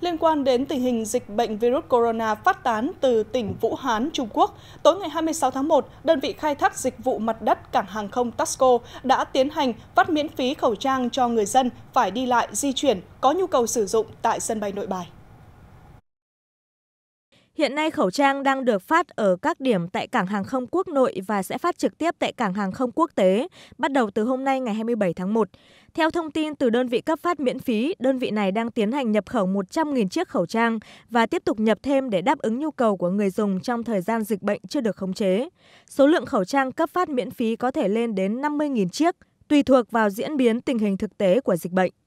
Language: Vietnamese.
Liên quan đến tình hình dịch bệnh virus corona phát tán từ tỉnh Vũ Hán, Trung Quốc, tối ngày 26 tháng 1, đơn vị khai thác dịch vụ mặt đất cảng hàng không Tasco đã tiến hành phát miễn phí khẩu trang cho người dân phải đi lại di chuyển có nhu cầu sử dụng tại sân bay nội bài. Hiện nay khẩu trang đang được phát ở các điểm tại cảng hàng không quốc nội và sẽ phát trực tiếp tại cảng hàng không quốc tế bắt đầu từ hôm nay ngày 27 tháng 1. Theo thông tin từ đơn vị cấp phát miễn phí, đơn vị này đang tiến hành nhập khẩu 100.000 chiếc khẩu trang và tiếp tục nhập thêm để đáp ứng nhu cầu của người dùng trong thời gian dịch bệnh chưa được khống chế. Số lượng khẩu trang cấp phát miễn phí có thể lên đến 50.000 chiếc, tùy thuộc vào diễn biến tình hình thực tế của dịch bệnh.